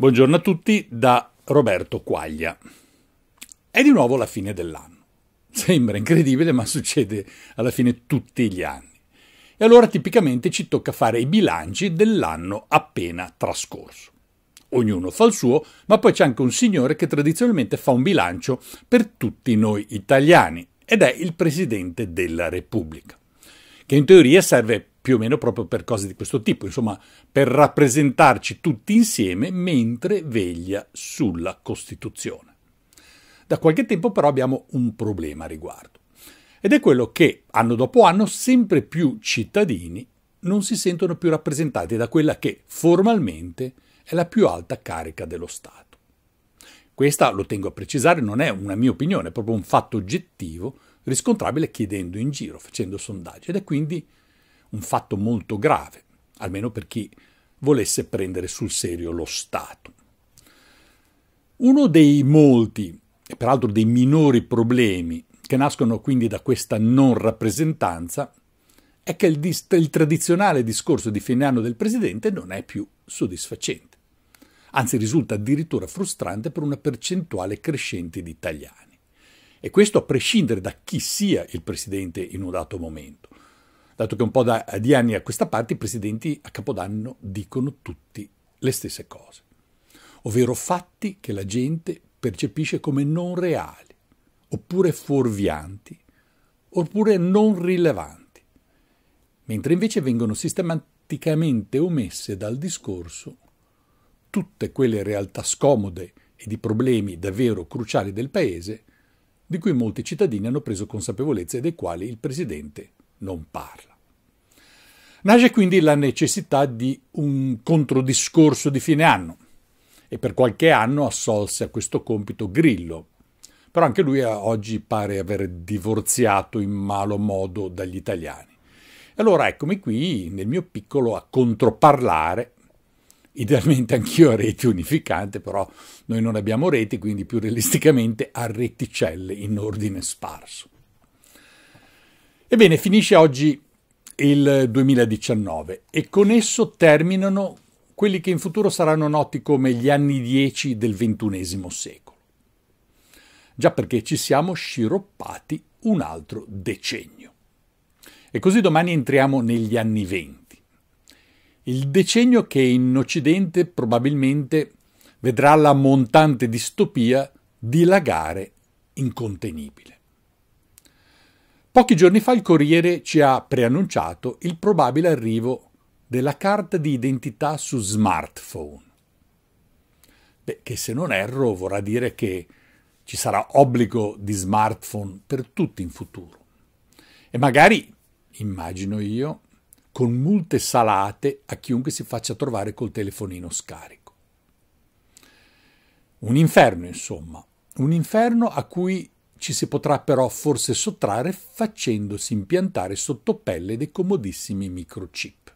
Buongiorno a tutti da Roberto Quaglia. È di nuovo la fine dell'anno. Sembra incredibile, ma succede alla fine tutti gli anni. E allora tipicamente ci tocca fare i bilanci dell'anno appena trascorso. Ognuno fa il suo, ma poi c'è anche un signore che tradizionalmente fa un bilancio per tutti noi italiani, ed è il Presidente della Repubblica, che in teoria serve più o meno proprio per cose di questo tipo, insomma per rappresentarci tutti insieme mentre veglia sulla Costituzione. Da qualche tempo però abbiamo un problema a riguardo ed è quello che anno dopo anno sempre più cittadini non si sentono più rappresentati da quella che formalmente è la più alta carica dello Stato. Questa, lo tengo a precisare, non è una mia opinione, è proprio un fatto oggettivo riscontrabile chiedendo in giro, facendo sondaggi ed è quindi un fatto molto grave, almeno per chi volesse prendere sul serio lo Stato. Uno dei molti, e peraltro dei minori problemi, che nascono quindi da questa non rappresentanza, è che il, il tradizionale discorso di fine anno del Presidente non è più soddisfacente, anzi risulta addirittura frustrante per una percentuale crescente di italiani. E questo a prescindere da chi sia il Presidente in un dato momento dato che un po' da, di anni a questa parte i presidenti a Capodanno dicono tutti le stesse cose, ovvero fatti che la gente percepisce come non reali, oppure fuorvianti, oppure non rilevanti, mentre invece vengono sistematicamente omesse dal discorso tutte quelle realtà scomode e di problemi davvero cruciali del Paese, di cui molti cittadini hanno preso consapevolezza e dei quali il Presidente non parla. Nasce quindi la necessità di un controdiscorso di fine anno e per qualche anno assolse a questo compito Grillo, però anche lui eh, oggi pare aver divorziato in malo modo dagli italiani. Allora eccomi qui nel mio piccolo a controparlare, idealmente anch'io a reti unificante, però noi non abbiamo reti, quindi più realisticamente a reticelle in ordine sparso. Ebbene, finisce oggi il 2019 e con esso terminano quelli che in futuro saranno noti come gli anni 10 del XXI secolo. Già perché ci siamo sciroppati un altro decennio. E così domani entriamo negli anni 20. Il decennio che in Occidente probabilmente vedrà la montante distopia dilagare incontenibile. Pochi giorni fa il Corriere ci ha preannunciato il probabile arrivo della carta di identità su smartphone. Beh, che se non erro vorrà dire che ci sarà obbligo di smartphone per tutti in futuro. E magari, immagino io, con multe salate a chiunque si faccia trovare col telefonino scarico. Un inferno, insomma, un inferno a cui ci si potrà però forse sottrarre facendosi impiantare sotto pelle dei comodissimi microchip,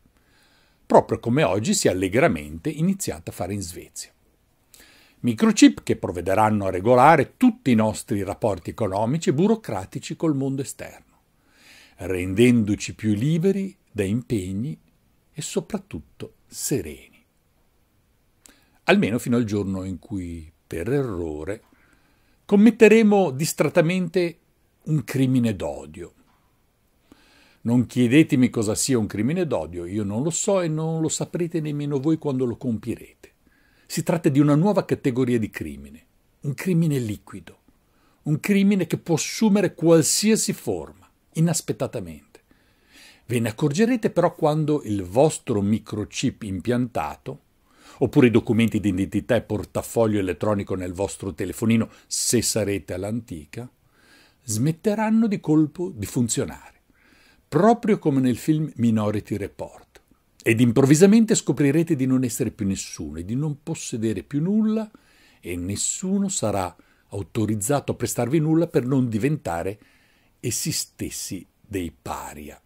proprio come oggi si è allegramente iniziata a fare in Svezia. Microchip che provvederanno a regolare tutti i nostri rapporti economici e burocratici col mondo esterno, rendendoci più liberi da impegni e soprattutto sereni. Almeno fino al giorno in cui, per errore, commetteremo distrattamente un crimine d'odio. Non chiedetemi cosa sia un crimine d'odio, io non lo so e non lo saprete nemmeno voi quando lo compirete. Si tratta di una nuova categoria di crimine, un crimine liquido, un crimine che può assumere qualsiasi forma, inaspettatamente. Ve ne accorgerete però quando il vostro microchip impiantato oppure i documenti di identità e portafoglio elettronico nel vostro telefonino, se sarete all'antica, smetteranno di colpo di funzionare, proprio come nel film Minority Report. Ed improvvisamente scoprirete di non essere più nessuno e di non possedere più nulla e nessuno sarà autorizzato a prestarvi nulla per non diventare essi stessi dei paria.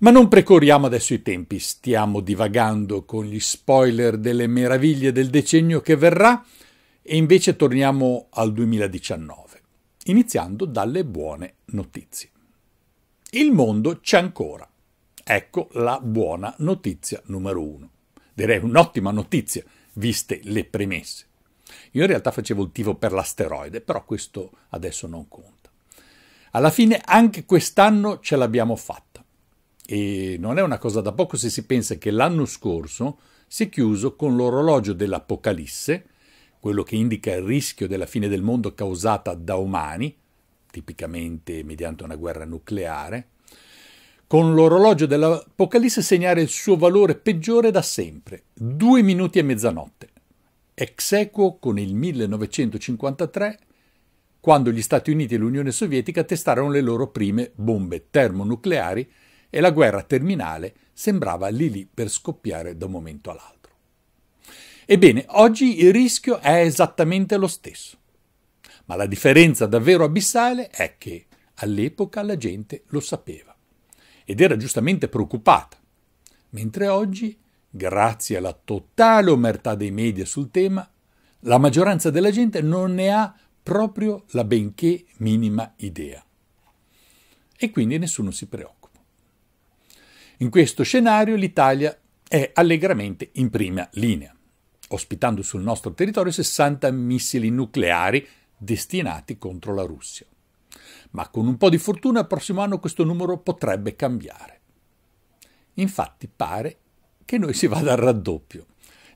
Ma non precoriamo adesso i tempi, stiamo divagando con gli spoiler delle meraviglie del decennio che verrà e invece torniamo al 2019, iniziando dalle buone notizie. Il mondo c'è ancora. Ecco la buona notizia numero uno. Direi un'ottima notizia, viste le premesse. Io in realtà facevo il tifo per l'asteroide, però questo adesso non conta. Alla fine anche quest'anno ce l'abbiamo fatta. E non è una cosa da poco se si pensa che l'anno scorso si è chiuso con l'orologio dell'Apocalisse, quello che indica il rischio della fine del mondo causata da umani, tipicamente mediante una guerra nucleare, con l'orologio dell'Apocalisse segnare il suo valore peggiore da sempre, due minuti e mezzanotte, ex equo con il 1953, quando gli Stati Uniti e l'Unione Sovietica testarono le loro prime bombe termonucleari e la guerra terminale sembrava lì lì per scoppiare da un momento all'altro. Ebbene, oggi il rischio è esattamente lo stesso. Ma la differenza davvero abissale è che all'epoca la gente lo sapeva ed era giustamente preoccupata, mentre oggi, grazie alla totale omertà dei media sul tema, la maggioranza della gente non ne ha proprio la benché minima idea. E quindi nessuno si preoccupa. In questo scenario l'Italia è allegramente in prima linea, ospitando sul nostro territorio 60 missili nucleari destinati contro la Russia. Ma con un po' di fortuna il prossimo anno questo numero potrebbe cambiare. Infatti pare che noi si vada al raddoppio.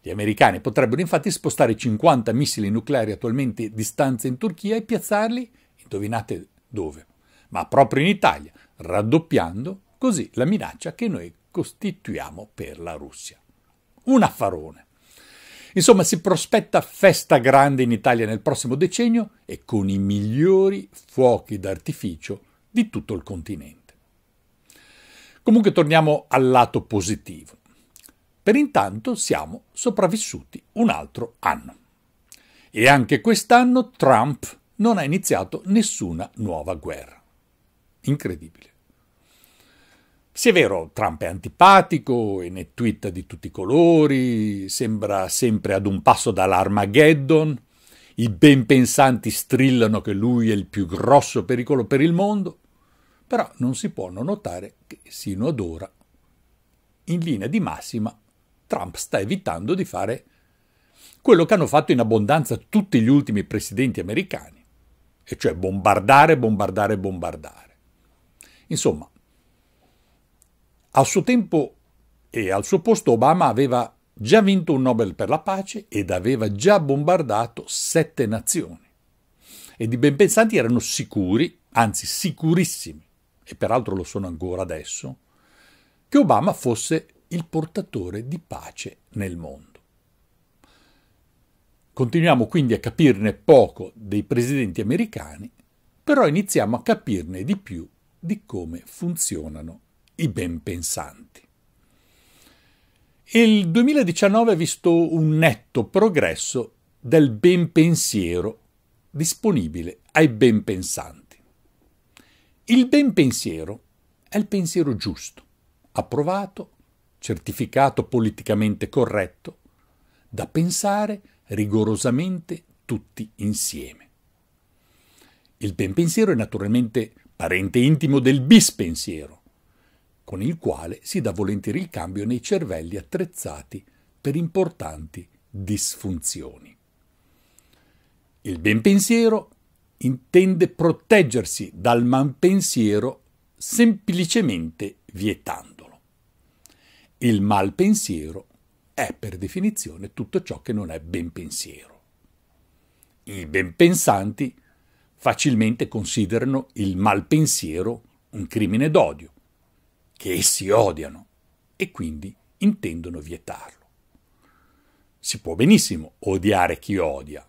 Gli americani potrebbero infatti spostare 50 missili nucleari attualmente distanze in Turchia e piazzarli, indovinate dove, ma proprio in Italia, raddoppiando Così la minaccia che noi costituiamo per la Russia. Un affarone. Insomma, si prospetta festa grande in Italia nel prossimo decennio e con i migliori fuochi d'artificio di tutto il continente. Comunque torniamo al lato positivo. Per intanto siamo sopravvissuti un altro anno. E anche quest'anno Trump non ha iniziato nessuna nuova guerra. Incredibile. Sì è vero, Trump è antipatico e ne twitta di tutti i colori, sembra sempre ad un passo dall'Armageddon, i ben pensanti strillano che lui è il più grosso pericolo per il mondo, però non si può non notare che sino ad ora, in linea di massima, Trump sta evitando di fare quello che hanno fatto in abbondanza tutti gli ultimi presidenti americani, e cioè bombardare, bombardare, bombardare. Insomma, al suo tempo e al suo posto Obama aveva già vinto un Nobel per la pace ed aveva già bombardato sette nazioni. Ed i ben pensanti erano sicuri, anzi sicurissimi, e peraltro lo sono ancora adesso, che Obama fosse il portatore di pace nel mondo. Continuiamo quindi a capirne poco dei presidenti americani, però iniziamo a capirne di più di come funzionano i ben pensanti. Il 2019 ha visto un netto progresso del ben pensiero disponibile ai ben pensanti. Il ben pensiero è il pensiero giusto, approvato, certificato politicamente corretto, da pensare rigorosamente tutti insieme. Il ben pensiero è naturalmente parente intimo del bispensiero, con il quale si dà volentieri il cambio nei cervelli attrezzati per importanti disfunzioni. Il ben pensiero intende proteggersi dal pensiero semplicemente vietandolo. Il mal pensiero è per definizione tutto ciò che non è ben pensiero. I ben pensanti facilmente considerano il mal pensiero un crimine d'odio, che essi odiano e quindi intendono vietarlo. Si può benissimo odiare chi odia,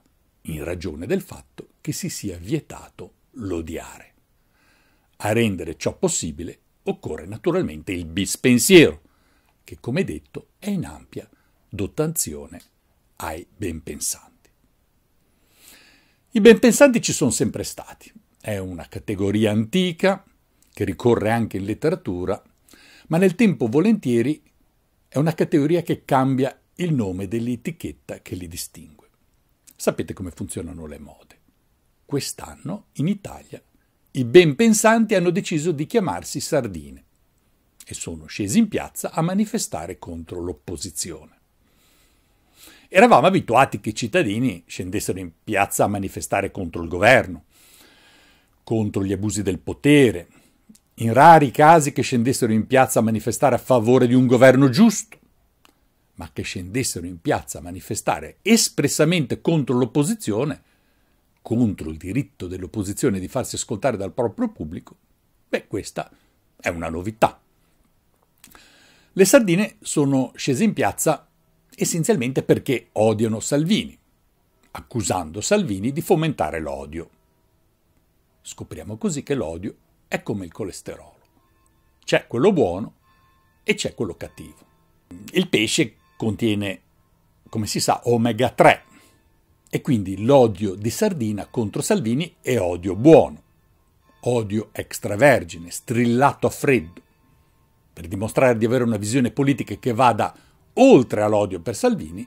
in ragione del fatto che si sia vietato l'odiare. A rendere ciò possibile occorre naturalmente il bispensiero, che come detto è in ampia dotazione ai benpensanti. I benpensanti ci sono sempre stati, è una categoria antica che ricorre anche in letteratura ma nel tempo volentieri è una categoria che cambia il nome dell'etichetta che li distingue. Sapete come funzionano le mode. Quest'anno, in Italia, i ben pensanti hanno deciso di chiamarsi sardine e sono scesi in piazza a manifestare contro l'opposizione. Eravamo abituati che i cittadini scendessero in piazza a manifestare contro il governo, contro gli abusi del potere, in rari casi che scendessero in piazza a manifestare a favore di un governo giusto, ma che scendessero in piazza a manifestare espressamente contro l'opposizione, contro il diritto dell'opposizione di farsi ascoltare dal proprio pubblico, beh questa è una novità. Le sardine sono scese in piazza essenzialmente perché odiano Salvini, accusando Salvini di fomentare l'odio. Scopriamo così che l'odio è come il colesterolo. C'è quello buono e c'è quello cattivo. Il pesce contiene, come si sa, omega 3 e quindi l'odio di Sardina contro Salvini è odio buono, odio extravergine, strillato a freddo, per dimostrare di avere una visione politica che vada oltre all'odio per Salvini,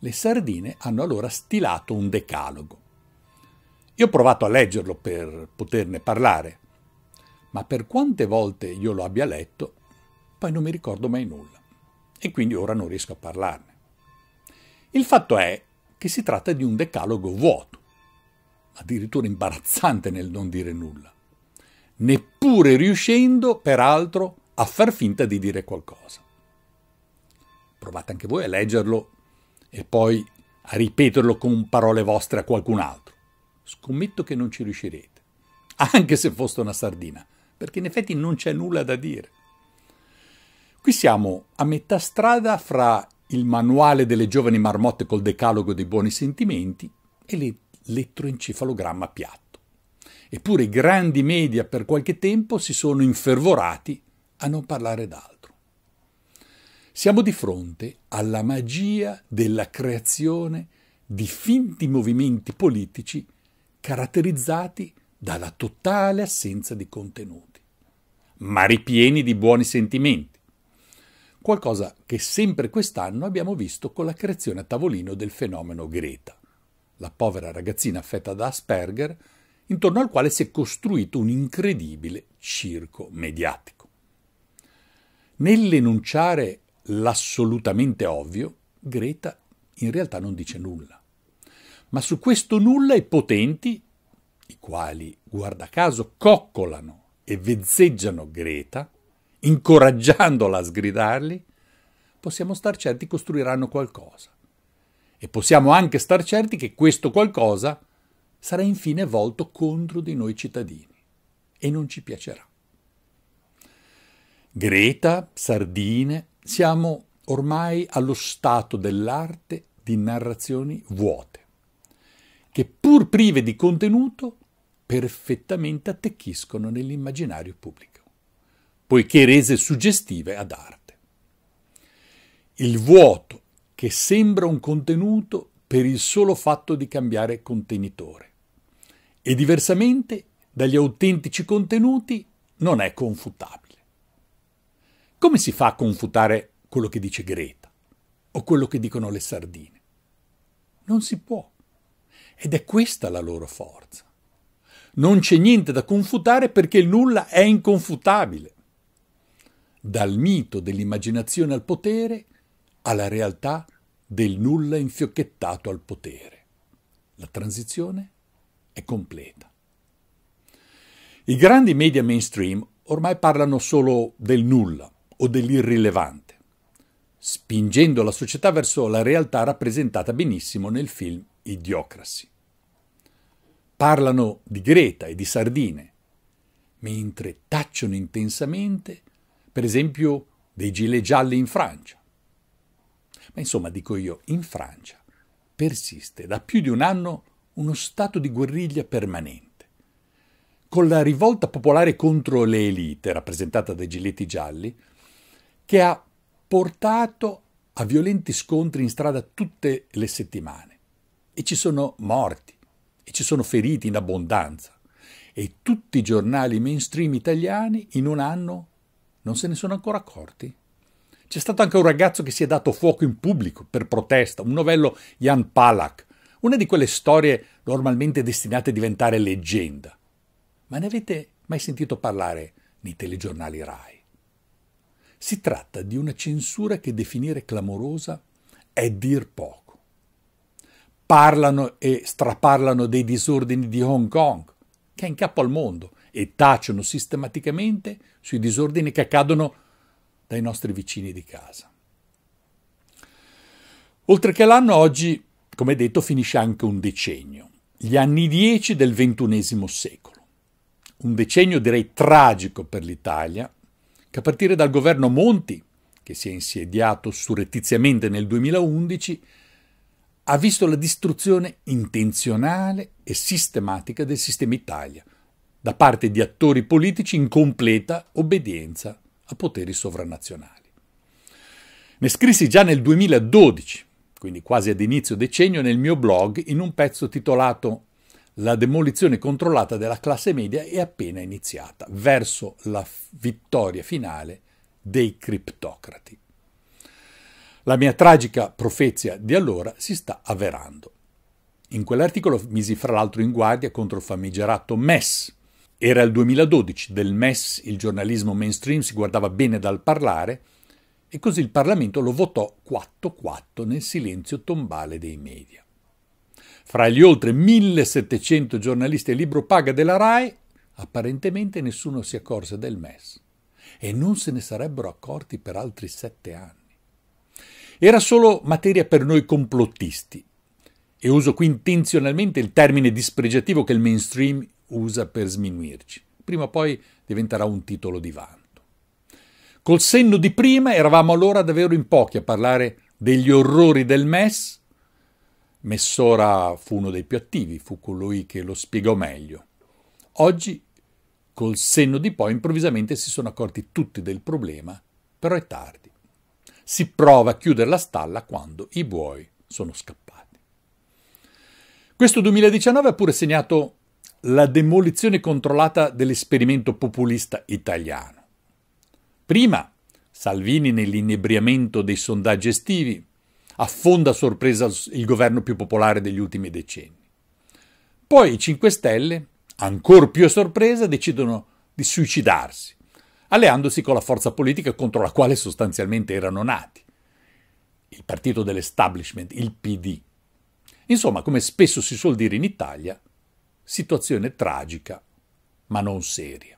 le sardine hanno allora stilato un decalogo. Io ho provato a leggerlo per poterne parlare, ma per quante volte io lo abbia letto, poi non mi ricordo mai nulla. E quindi ora non riesco a parlarne. Il fatto è che si tratta di un decalogo vuoto, addirittura imbarazzante nel non dire nulla, neppure riuscendo, peraltro, a far finta di dire qualcosa. Provate anche voi a leggerlo e poi a ripeterlo con parole vostre a qualcun altro. Scommetto che non ci riuscirete, anche se fosse una sardina, perché in effetti non c'è nulla da dire. Qui siamo a metà strada fra il manuale delle giovani marmotte col decalogo dei buoni sentimenti e l'elettroencefalogramma piatto. Eppure i grandi media per qualche tempo si sono infervorati a non parlare d'altro. Siamo di fronte alla magia della creazione di finti movimenti politici caratterizzati da dalla totale assenza di contenuti, ma ripieni di buoni sentimenti. Qualcosa che sempre quest'anno abbiamo visto con la creazione a tavolino del fenomeno Greta, la povera ragazzina affetta da Asperger, intorno al quale si è costruito un incredibile circo mediatico. Nell'enunciare l'assolutamente ovvio, Greta in realtà non dice nulla. Ma su questo nulla i potenti i quali, guarda caso, coccolano e vezzeggiano Greta, incoraggiandola a sgridarli, possiamo star certi costruiranno qualcosa. E possiamo anche star certi che questo qualcosa sarà infine volto contro di noi cittadini e non ci piacerà. Greta, Sardine, siamo ormai allo stato dell'arte di narrazioni vuote che pur prive di contenuto perfettamente attecchiscono nell'immaginario pubblico, poiché rese suggestive ad arte. Il vuoto che sembra un contenuto per il solo fatto di cambiare contenitore e diversamente dagli autentici contenuti non è confutabile. Come si fa a confutare quello che dice Greta o quello che dicono le sardine? Non si può. Ed è questa la loro forza. Non c'è niente da confutare perché nulla è inconfutabile. Dal mito dell'immaginazione al potere alla realtà del nulla infiocchettato al potere. La transizione è completa. I grandi media mainstream ormai parlano solo del nulla o dell'irrilevante, spingendo la società verso la realtà rappresentata benissimo nel film idiocrasi. Parlano di Greta e di sardine, mentre tacciono intensamente, per esempio, dei gilet gialli in Francia. Ma insomma, dico io, in Francia persiste da più di un anno uno stato di guerriglia permanente. Con la rivolta popolare contro le elite, rappresentata dai giletti gialli, che ha portato a violenti scontri in strada tutte le settimane e ci sono morti e ci sono feriti in abbondanza. E tutti i giornali mainstream italiani in un anno non se ne sono ancora accorti. C'è stato anche un ragazzo che si è dato fuoco in pubblico per protesta, un novello Jan Palak, una di quelle storie normalmente destinate a diventare leggenda. Ma ne avete mai sentito parlare nei telegiornali RAI? Si tratta di una censura che definire clamorosa è dir poco parlano e straparlano dei disordini di Hong Kong, che è in capo al mondo, e tacciono sistematicamente sui disordini che accadono dai nostri vicini di casa. Oltre che l'anno oggi, come detto, finisce anche un decennio, gli anni 10 del XXI secolo. Un decennio direi tragico per l'Italia, che a partire dal governo Monti, che si è insediato surrettiziamente nel 2011, ha visto la distruzione intenzionale e sistematica del sistema Italia da parte di attori politici in completa obbedienza a poteri sovranazionali. Ne scrissi già nel 2012, quindi quasi ad inizio decennio, nel mio blog in un pezzo titolato La demolizione controllata della classe media è appena iniziata, verso la vittoria finale dei criptocrati. La mia tragica profezia di allora si sta avverando. In quell'articolo misi fra l'altro in guardia contro il famigerato MES. Era il 2012, del MES il giornalismo mainstream si guardava bene dal parlare e così il Parlamento lo votò 4-4 nel silenzio tombale dei media. Fra gli oltre 1700 giornalisti a libro paga della RAI, apparentemente nessuno si accorse del MES e non se ne sarebbero accorti per altri sette anni era solo materia per noi complottisti. E uso qui intenzionalmente il termine dispregiativo che il mainstream usa per sminuirci. Prima o poi diventerà un titolo di vanto. Col senno di prima eravamo allora davvero in pochi a parlare degli orrori del MES. Messora fu uno dei più attivi, fu colui che lo spiegò meglio. Oggi, col senno di poi, improvvisamente si sono accorti tutti del problema, però è tardi si prova a chiudere la stalla quando i buoi sono scappati. Questo 2019 ha pure segnato la demolizione controllata dell'esperimento populista italiano. Prima, Salvini nell'inebriamento dei sondaggi estivi affonda a sorpresa il governo più popolare degli ultimi decenni. Poi i 5 Stelle, ancora più a sorpresa, decidono di suicidarsi alleandosi con la forza politica contro la quale sostanzialmente erano nati, il partito dell'establishment, il PD. Insomma, come spesso si suol dire in Italia, situazione tragica, ma non seria.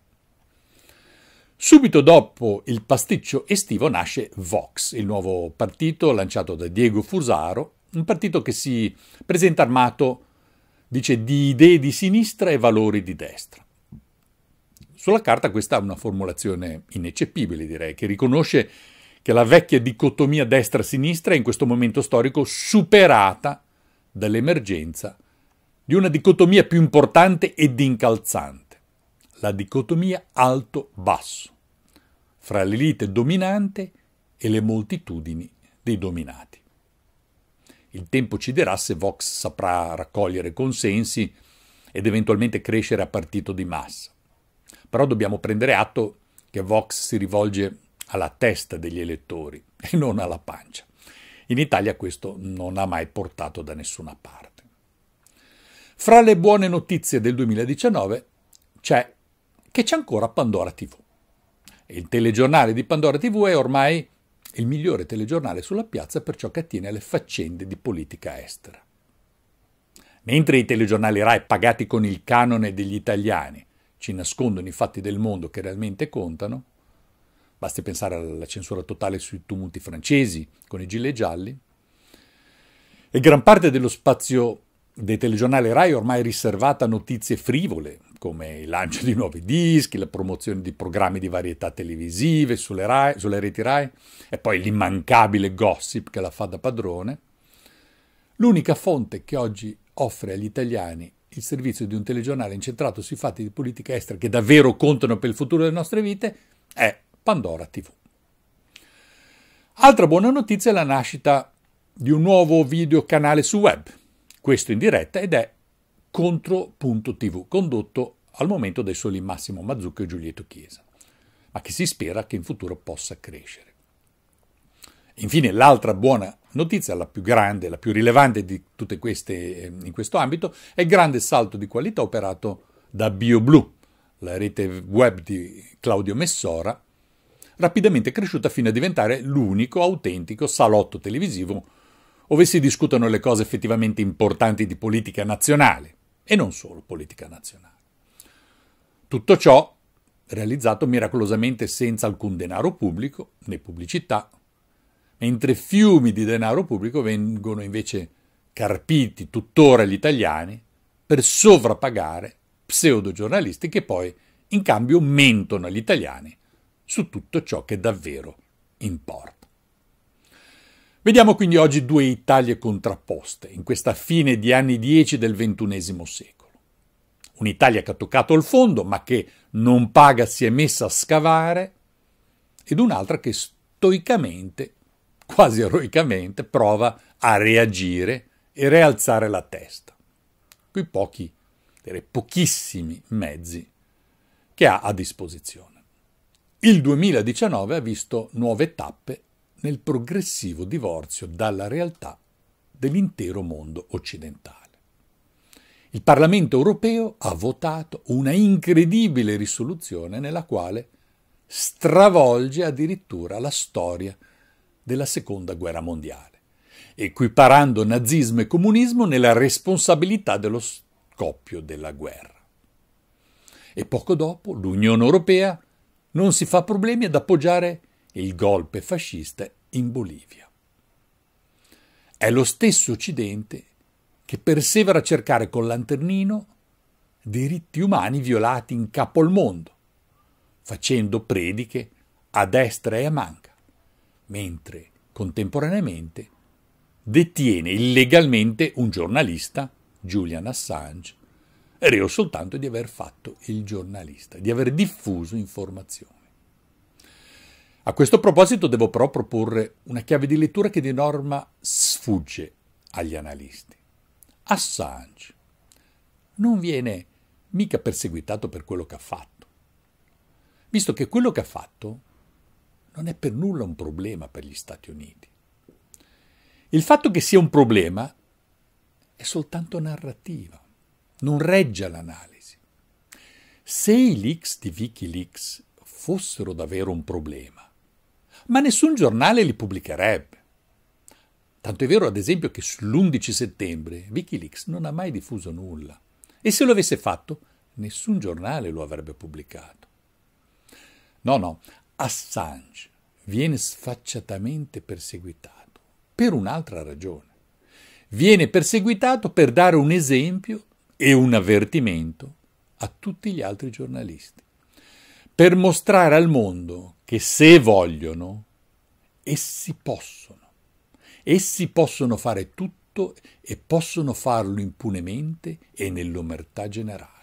Subito dopo il pasticcio estivo nasce Vox, il nuovo partito lanciato da Diego Fusaro, un partito che si presenta armato, dice, di idee di sinistra e valori di destra. Sulla carta questa è una formulazione ineccepibile, direi, che riconosce che la vecchia dicotomia destra-sinistra è in questo momento storico superata dall'emergenza di una dicotomia più importante ed incalzante, la dicotomia alto-basso, fra l'elite dominante e le moltitudini dei dominati. Il tempo ci dirà se Vox saprà raccogliere consensi ed eventualmente crescere a partito di massa. Però dobbiamo prendere atto che Vox si rivolge alla testa degli elettori e non alla pancia. In Italia questo non ha mai portato da nessuna parte. Fra le buone notizie del 2019 c'è che c'è ancora Pandora TV. Il telegiornale di Pandora TV è ormai il migliore telegiornale sulla piazza per ciò che attiene alle faccende di politica estera. Mentre i telegiornali RAI pagati con il canone degli italiani ci nascondono i fatti del mondo che realmente contano. Basti pensare alla censura totale sui tumulti francesi con i gilet gialli. E gran parte dello spazio dei telegiornali Rai ormai riservata a notizie frivole, come il lancio di nuovi dischi, la promozione di programmi di varietà televisive sulle, Rai, sulle reti Rai, e poi l'immancabile gossip che la fa da padrone. L'unica fonte che oggi offre agli italiani il servizio di un telegiornale incentrato sui fatti di politica estera che davvero contano per il futuro delle nostre vite è Pandora TV. Altra buona notizia è la nascita di un nuovo video canale su web, questo in diretta ed è Contro.tv, condotto al momento dai soli Massimo Mazzucco e Giulietto Chiesa, ma che si spera che in futuro possa crescere. Infine, l'altra buona Notizia la più grande, la più rilevante di tutte queste eh, in questo ambito è il grande salto di qualità operato da BioBlue, la rete web di Claudio Messora, rapidamente cresciuta fino a diventare l'unico autentico salotto televisivo dove si discutono le cose effettivamente importanti di politica nazionale e non solo politica nazionale. Tutto ciò realizzato miracolosamente senza alcun denaro pubblico né pubblicità mentre fiumi di denaro pubblico vengono invece carpiti tuttora agli italiani per sovrappagare pseudogiornalisti che poi in cambio mentono agli italiani su tutto ciò che davvero importa. Vediamo quindi oggi due Italie contrapposte in questa fine di anni 10 del XXI secolo. Un'Italia che ha toccato il fondo ma che non paga si è messa a scavare ed un'altra che stoicamente quasi eroicamente prova a reagire e rialzare la testa. Qui pochi, direi pochissimi mezzi che ha a disposizione. Il 2019 ha visto nuove tappe nel progressivo divorzio dalla realtà dell'intero mondo occidentale. Il Parlamento europeo ha votato una incredibile risoluzione nella quale stravolge addirittura la storia della Seconda Guerra Mondiale, equiparando nazismo e comunismo nella responsabilità dello scoppio della guerra. E poco dopo l'Unione Europea non si fa problemi ad appoggiare il golpe fascista in Bolivia. È lo stesso Occidente che persevera a cercare col lanternino diritti umani violati in capo al mondo, facendo prediche a destra e a manca mentre contemporaneamente detiene illegalmente un giornalista, Julian Assange, reo soltanto di aver fatto il giornalista, di aver diffuso informazioni. A questo proposito devo però proporre una chiave di lettura che di norma sfugge agli analisti. Assange non viene mica perseguitato per quello che ha fatto, visto che quello che ha fatto non è per nulla un problema per gli Stati Uniti. Il fatto che sia un problema è soltanto narrativa, non regge l'analisi. Se i leaks di Wikileaks fossero davvero un problema, ma nessun giornale li pubblicherebbe. Tanto è vero, ad esempio, che sull'11 settembre Wikileaks non ha mai diffuso nulla e se lo avesse fatto, nessun giornale lo avrebbe pubblicato. No, no, Assange viene sfacciatamente perseguitato per un'altra ragione. Viene perseguitato per dare un esempio e un avvertimento a tutti gli altri giornalisti, per mostrare al mondo che se vogliono, essi possono. Essi possono fare tutto e possono farlo impunemente e nell'omertà generale.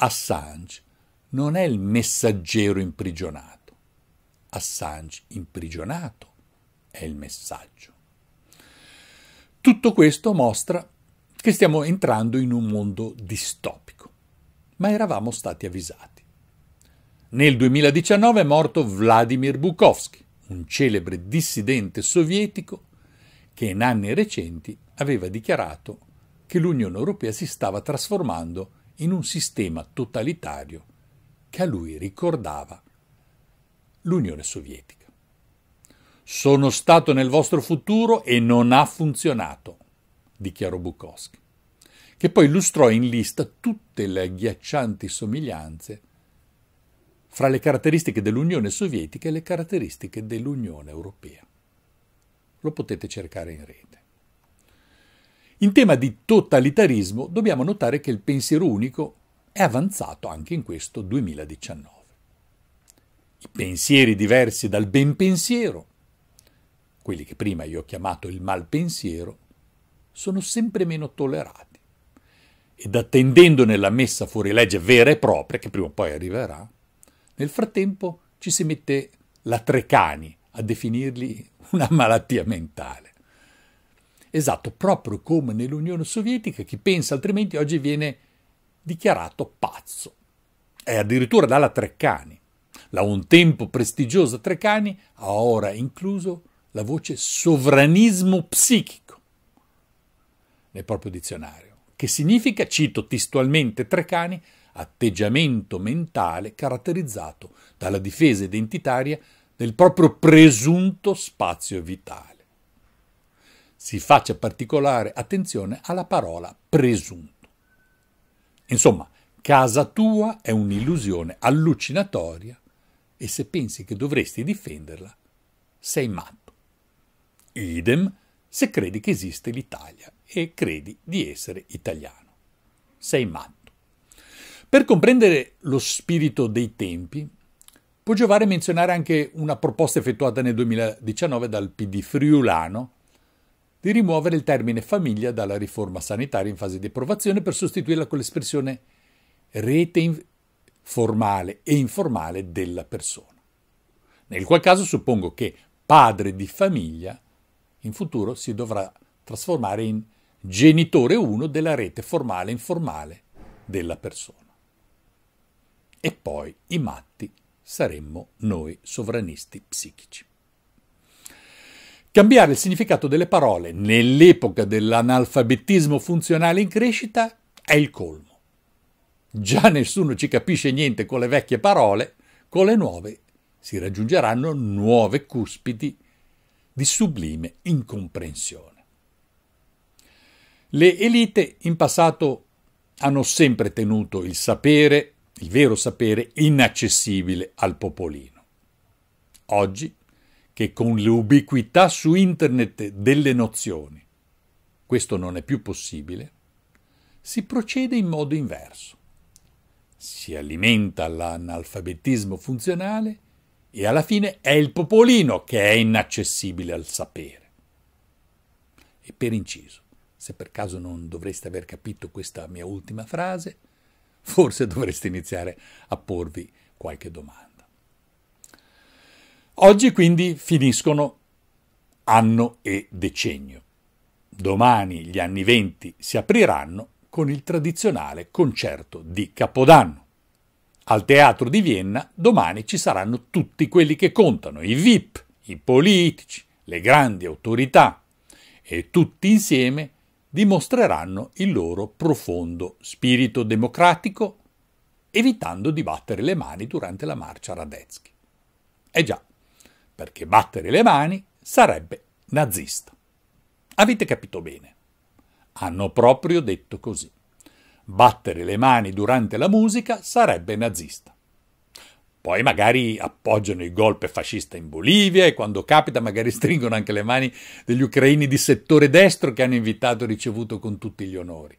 Assange non è il messaggero imprigionato. Assange imprigionato è il messaggio. Tutto questo mostra che stiamo entrando in un mondo distopico, ma eravamo stati avvisati. Nel 2019 è morto Vladimir Bukovsky, un celebre dissidente sovietico che in anni recenti aveva dichiarato che l'Unione Europea si stava trasformando in un sistema totalitario che a lui ricordava l'Unione Sovietica. Sono stato nel vostro futuro e non ha funzionato, dichiarò Bukowski, che poi illustrò in lista tutte le agghiaccianti somiglianze fra le caratteristiche dell'Unione Sovietica e le caratteristiche dell'Unione Europea. Lo potete cercare in rete. In tema di totalitarismo dobbiamo notare che il pensiero unico è avanzato anche in questo 2019. I pensieri diversi dal ben pensiero, quelli che prima io ho chiamato il mal pensiero, sono sempre meno tollerati ed attendendo nella messa fuori legge vera e propria, che prima o poi arriverà, nel frattempo ci si mette la Trecani a definirli una malattia mentale. Esatto, proprio come nell'Unione Sovietica, chi pensa altrimenti oggi viene dichiarato pazzo. È addirittura dalla Treccani, la un tempo prestigiosa Treccani, ha ora incluso la voce sovranismo psichico nel proprio dizionario, che significa, cito testualmente Treccani, atteggiamento mentale caratterizzato dalla difesa identitaria del proprio presunto spazio vitale. Si faccia particolare attenzione alla parola presunto. Insomma, casa tua è un'illusione allucinatoria e se pensi che dovresti difenderla, sei matto. Idem se credi che esiste l'Italia e credi di essere italiano. Sei matto. Per comprendere lo spirito dei tempi, può giovare menzionare anche una proposta effettuata nel 2019 dal PD friulano di rimuovere il termine famiglia dalla riforma sanitaria in fase di approvazione per sostituirla con l'espressione rete formale e informale della persona. Nel qual caso suppongo che padre di famiglia in futuro si dovrà trasformare in genitore 1 della rete formale e informale della persona. E poi i matti saremmo noi sovranisti psichici. Cambiare il significato delle parole nell'epoca dell'analfabetismo funzionale in crescita è il colmo. Già nessuno ci capisce niente con le vecchie parole, con le nuove si raggiungeranno nuove cuspidi di sublime incomprensione. Le elite in passato hanno sempre tenuto il sapere, il vero sapere, inaccessibile al popolino. Oggi che con l'ubiquità su internet delle nozioni, questo non è più possibile, si procede in modo inverso. Si alimenta l'analfabetismo funzionale e alla fine è il popolino che è inaccessibile al sapere. E per inciso, se per caso non dovreste aver capito questa mia ultima frase, forse dovreste iniziare a porvi qualche domanda. Oggi quindi finiscono anno e decennio. Domani gli anni venti si apriranno con il tradizionale concerto di Capodanno. Al teatro di Vienna domani ci saranno tutti quelli che contano, i VIP, i politici, le grandi autorità e tutti insieme dimostreranno il loro profondo spirito democratico evitando di battere le mani durante la marcia Radetzky. Eh già, perché battere le mani sarebbe nazista. Avete capito bene. Hanno proprio detto così. Battere le mani durante la musica sarebbe nazista. Poi magari appoggiano il golpe fascista in Bolivia e quando capita magari stringono anche le mani degli ucraini di settore destro che hanno invitato e ricevuto con tutti gli onori.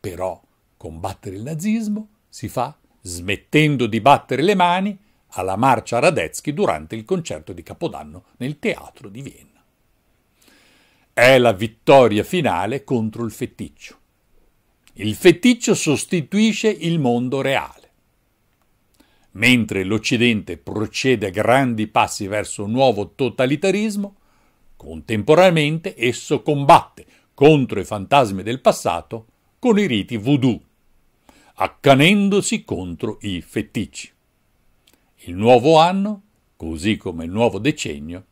Però combattere il nazismo si fa smettendo di battere le mani alla marcia Radetzky durante il concerto di Capodanno nel teatro di Vienna. È la vittoria finale contro il feticcio. Il feticcio sostituisce il mondo reale. Mentre l'Occidente procede a grandi passi verso un nuovo totalitarismo, contemporaneamente esso combatte contro i fantasmi del passato con i riti voodoo, accanendosi contro i feticci. Il nuovo anno, così come il nuovo decennio,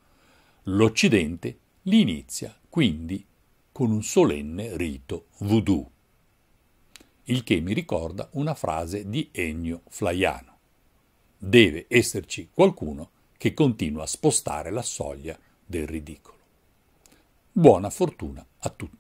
l'Occidente li inizia quindi con un solenne rito voodoo, il che mi ricorda una frase di Ennio Flaiano. Deve esserci qualcuno che continua a spostare la soglia del ridicolo. Buona fortuna a tutti.